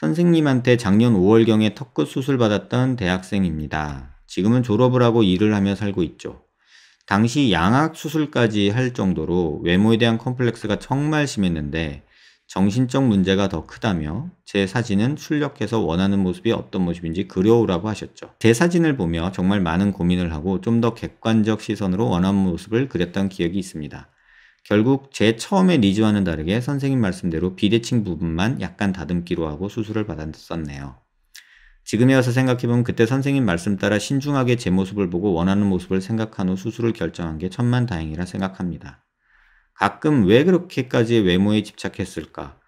선생님한테 작년 5월경에 턱끝 수술 받았던 대학생입니다. 지금은 졸업을 하고 일을 하며 살고 있죠. 당시 양악 수술까지 할 정도로 외모에 대한 컴플렉스가 정말 심했는데 정신적 문제가 더 크다며 제 사진은 출력해서 원하는 모습이 어떤 모습인지 그려오라고 하셨죠. 제 사진을 보며 정말 많은 고민을 하고 좀 더 객관적 시선으로 원하는 모습을 그렸던 기억이 있습니다. 결국 제 처음에 니즈와는 다르게 선생님 말씀대로 비대칭 부분만 약간 다듬기로 하고 수술을 받았었네요. 지금에 와서 생각해보면 그때 선생님 말씀 따라 신중하게 제 모습을 보고 원하는 모습을 생각한 후 수술을 결정한 게 천만 다행이라 생각합니다. 가끔 왜 그렇게까지 외모에 집착했을까?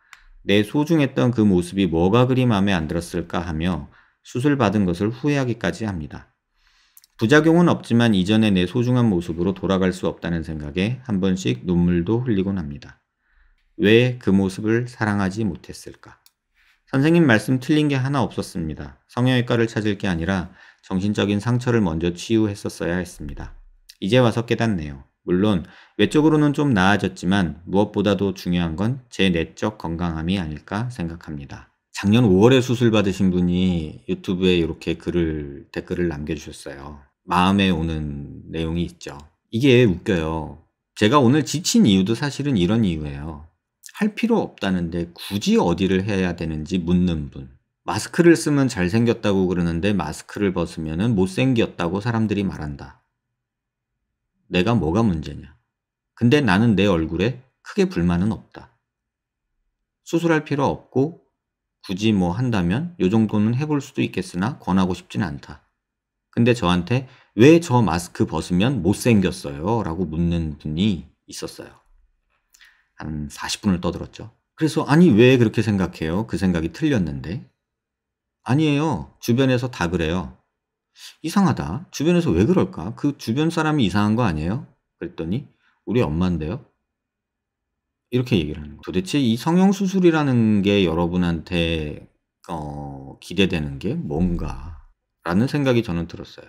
내 소중했던 그 모습이 뭐가 그리 마음에 안 들었을까 하며 수술 받은 것을 후회하기까지 합니다. 부작용은 없지만 이전의 내 소중한 모습으로 돌아갈 수 없다는 생각에 한 번씩 눈물도 흘리곤 합니다. 왜 그 모습을 사랑하지 못했을까? 선생님 말씀 틀린 게 하나 없었습니다. 성형외과를 찾을 게 아니라 정신적인 상처를 먼저 치유했었어야 했습니다. 이제 와서 깨닫네요. 물론 외적으로는 좀 나아졌지만 무엇보다도 중요한 건 제 내적 건강함이 아닐까 생각합니다. 작년 5월에 수술 받으신 분이 유튜브에 이렇게 글을 댓글을 남겨주셨어요. 마음에 오는 내용이 있죠. 이게 웃겨요. 제가 오늘 지친 이유도 사실은 이런 이유예요. 할 필요 없다는데 굳이 어디를 해야 되는지 묻는 분. 마스크를 쓰면 잘생겼다고 그러는데 마스크를 벗으면 못생겼다고 사람들이 말한다. 내가 뭐가 문제냐. 근데 나는 내 얼굴에 크게 불만은 없다. 수술할 필요 없고 굳이 뭐 한다면 요 정도는 해볼 수도 있겠으나 권하고 싶진 않다. 근데 저한테 왜 저 마스크 벗으면 못생겼어요? 라고 묻는 분이 있었어요. 한 40분을 떠들었죠. 그래서 아니 왜 그렇게 생각해요? 그 생각이 틀렸는데. 아니에요. 주변에서 다 그래요. 이상하다. 주변에서 왜 그럴까? 그 주변 사람이 이상한 거 아니에요? 그랬더니 우리 엄마인데요. 이렇게 얘기를 하는 거예요. 도대체 이 성형수술이라는 게 여러분한테 어, 기대되는 게 뭔가? 라는 생각이 저는 들었어요.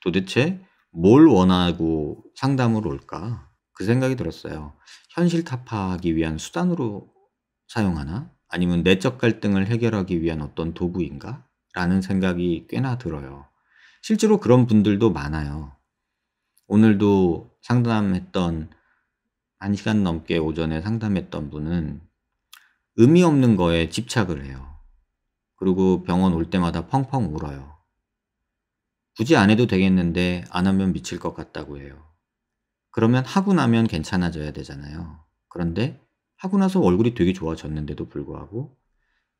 도대체 뭘 원하고 상담을 올까? 그 생각이 들었어요. 현실 타파하기 위한 수단으로 사용하나? 아니면 내적 갈등을 해결하기 위한 어떤 도구인가? 라는 생각이 꽤나 들어요. 실제로 그런 분들도 많아요. 오늘도 상담했던, 한 시간 넘게 오전에 상담했던 분은 의미 없는 거에 집착을 해요. 그리고 병원 올 때마다 펑펑 울어요. 굳이 안 해도 되겠는데 안 하면 미칠 것 같다고 해요. 그러면 하고 나면 괜찮아져야 되잖아요. 그런데 하고 나서 얼굴이 되게 좋아졌는데도 불구하고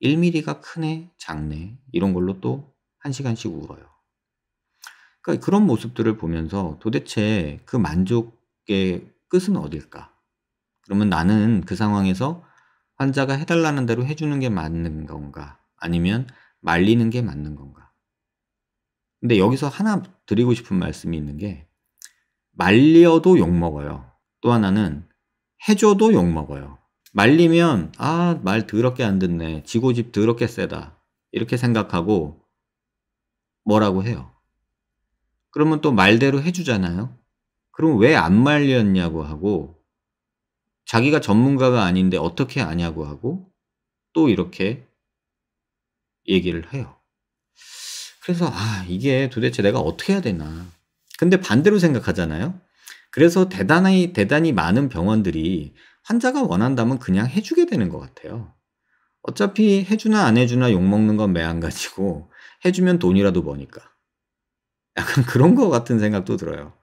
1mm가 크네, 작네 이런 걸로 또 1시간씩 울어요. 그러니까 그런 모습들을 보면서 도대체 그 만족의 끝은 어딜까? 그러면 나는 그 상황에서 환자가 해달라는 대로 해주는 게 맞는 건가? 아니면 말리는 게 맞는 건가? 근데 여기서 하나 드리고 싶은 말씀이 있는 게 말려도 욕먹어요. 또 하나는 해줘도 욕먹어요. 말리면 아말 더럽게 안 듣네. 지고집 더럽게 세다. 이렇게 생각하고 뭐라고 해요. 그러면 또 말대로 해주잖아요. 그럼 왜 안 말렸냐고 하고 자기가 전문가가 아닌데 어떻게 아냐고 하고 또 이렇게 얘기를 해요. 그래서 아, 이게 도대체 내가 어떻게 해야 되나. 근데 반대로 생각하잖아요. 그래서 대단히 대단히 많은 병원들이 환자가 원한다면 그냥 해주게 되는 것 같아요. 어차피 해주나 안 해주나 욕먹는 건 매한가지고 해주면 돈이라도 버니까. 약간 그런 것 같은 생각도 들어요.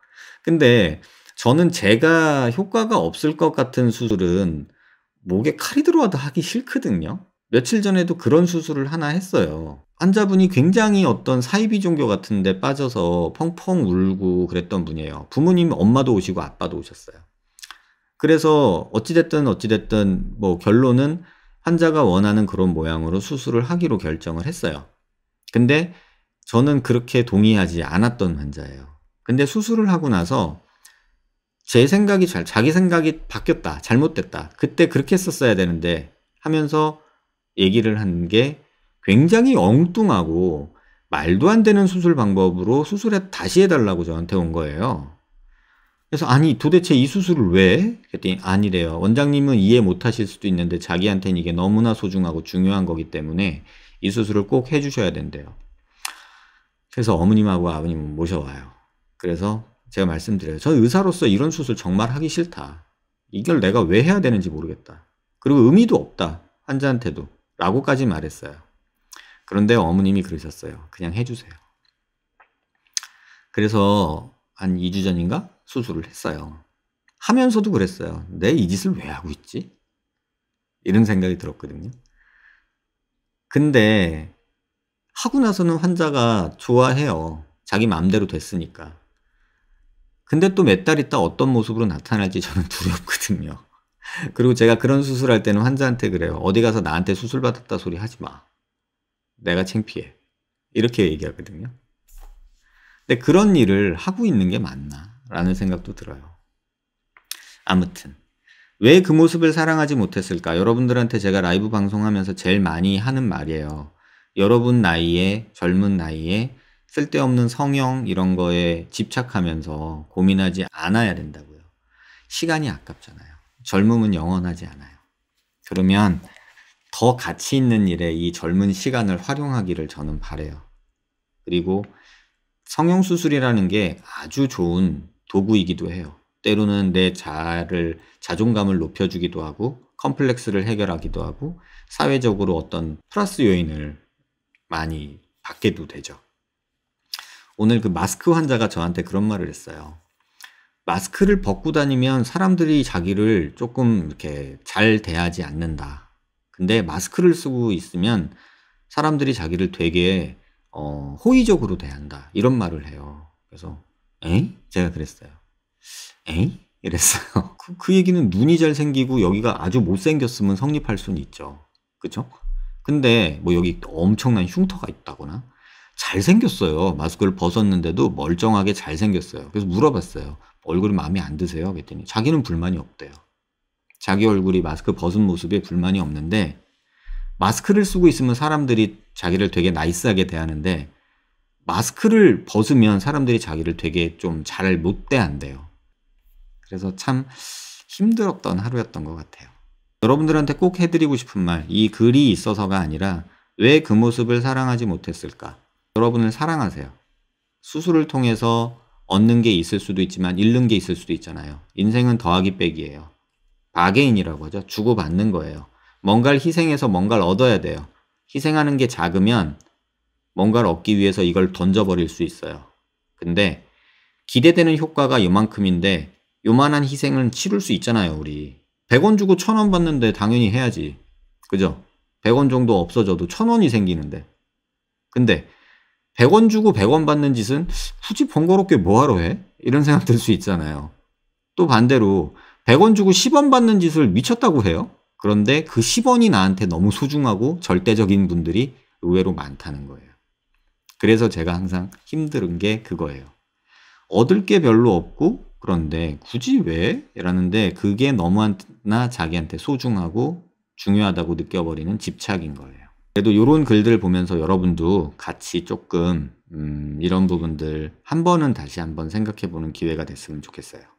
근데 저는 제가 효과가 없을 것 같은 수술은 목에 칼이 들어와도 하기 싫거든요. 며칠 전에도 그런 수술을 하나 했어요. 환자분이 굉장히 어떤 사이비 종교 같은 데 빠져서 펑펑 울고 그랬던 분이에요. 부모님 엄마도 오시고 아빠도 오셨어요. 그래서 어찌됐든 어찌됐든 뭐 결론은 환자가 원하는 그런 모양으로 수술을 하기로 결정을 했어요. 근데 저는 그렇게 동의하지 않았던 환자예요. 근데 수술을 하고 나서 제 생각이 잘, 자기 생각이 바뀌었다. 잘못됐다. 그때 그렇게 했었어야 되는데 하면서 얘기를 한 게 굉장히 엉뚱하고 말도 안 되는 수술 방법으로 수술에 다시 해달라고 저한테 온 거예요. 그래서 아니 도대체 이 수술을 왜? 그랬더니 아니래요. 원장님은 이해 못하실 수도 있는데 자기한테는 이게 너무나 소중하고 중요한 거기 때문에 이 수술을 꼭 해주셔야 된대요. 그래서 어머님하고 아버님은 모셔와요. 그래서 제가 말씀드려요. 저 의사로서 이런 수술 정말 하기 싫다. 이걸 내가 왜 해야 되는지 모르겠다. 그리고 의미도 없다. 환자한테도. 라고까지 말했어요. 그런데 어머님이 그러셨어요. 그냥 해주세요. 그래서 한 2주 전인가 수술을 했어요. 하면서도 그랬어요. 내 이 짓을 왜 하고 있지? 이런 생각이 들었거든요. 근데 하고 나서는 환자가 좋아해요. 자기 마음대로 됐으니까. 근데 또 몇 달 있다 어떤 모습으로 나타날지 저는 두렵거든요. 그리고 제가 그런 수술할 때는 환자한테 그래요. 어디 가서 나한테 수술 받았다 소리 하지 마. 내가 창피해. 이렇게 얘기하거든요. 근데 그런 일을 하고 있는 게 맞나? 라는 생각도 들어요. 아무튼. 왜 그 모습을 사랑하지 못했을까? 여러분들한테 제가 라이브 방송하면서 제일 많이 하는 말이에요. 여러분 나이에, 젊은 나이에 쓸데없는 성형 이런 거에 집착하면서 고민하지 않아야 된다고요. 시간이 아깝잖아요. 젊음은 영원하지 않아요. 그러면 더 가치 있는 일에 이 젊은 시간을 활용하기를 저는 바래요. 그리고 성형 수술이라는 게 아주 좋은 도구이기도 해요. 때로는 내자를 자존감을 높여주기도 하고 컴플렉스를 해결하기도 하고 사회적으로 어떤 플러스 요인을 많이 받게도 되죠. 오늘 그 마스크 환자가 저한테 그런 말을 했어요. 마스크를 벗고 다니면 사람들이 자기를 조금 이렇게 잘 대하지 않는다. 근데 마스크를 쓰고 있으면 사람들이 자기를 되게 어, 호의적으로 대한다. 이런 말을 해요. 그래서 에이? 제가 그랬어요. 에이? 이랬어요. 그, 그 얘기는 눈이 잘 생기고 여기가 아주 못생겼으면 성립할 수는 있죠. 그쵸 근데 뭐 여기 엄청난 흉터가 있다거나 잘생겼어요. 마스크를 벗었는데도 멀쩡하게 잘생겼어요. 그래서 물어봤어요. 얼굴은 마음에 안 드세요? 그랬더니 자기는 불만이 없대요. 자기 얼굴이 마스크 벗은 모습에 불만이 없는데 마스크를 쓰고 있으면 사람들이 자기를 되게 나이스하게 대하는데 마스크를 벗으면 사람들이 자기를 되게 좀 잘 못 대한대요. 그래서 참 힘들었던 하루였던 것 같아요. 여러분들한테 꼭 해드리고 싶은 말, 이 글이 있어서가 아니라 왜 그 모습을 사랑하지 못했을까? 여러분을 사랑하세요. 수술을 통해서 얻는 게 있을 수도 있지만 잃는 게 있을 수도 있잖아요. 인생은 더하기 빼기예요. 바게인이라고 하죠. 주고받는 거예요. 뭔가를 희생해서 뭔가를 얻어야 돼요. 희생하는 게 작으면 뭔가를 얻기 위해서 이걸 던져버릴 수 있어요. 근데 기대되는 효과가 이만큼인데 요만한 희생은 치를 수 있잖아요, 우리. 100원 주고 1000원 받는데 당연히 해야지. 그죠? 100원 정도 없어져도 1000원이 생기는데. 근데 100원 주고 100원 받는 짓은 굳이 번거롭게 뭐하러 해? 이런 생각 들 수 있잖아요. 또 반대로 100원 주고 10원 받는 짓을 미쳤다고 해요. 그런데 그 10원이 나한테 너무 소중하고 절대적인 분들이 의외로 많다는 거예요. 그래서 제가 항상 힘든 게 그거예요. 얻을 게 별로 없고 그런데 굳이 왜? 이 라는데 그게 너무나 자기한테 소중하고 중요하다고 느껴버리는 집착인 거예요. 그래도 이런 글들 보면서 여러분도 같이 조금 음, 이런 부분들 한 번은 다시 한 번 생각해 보는 기회가 됐으면 좋겠어요.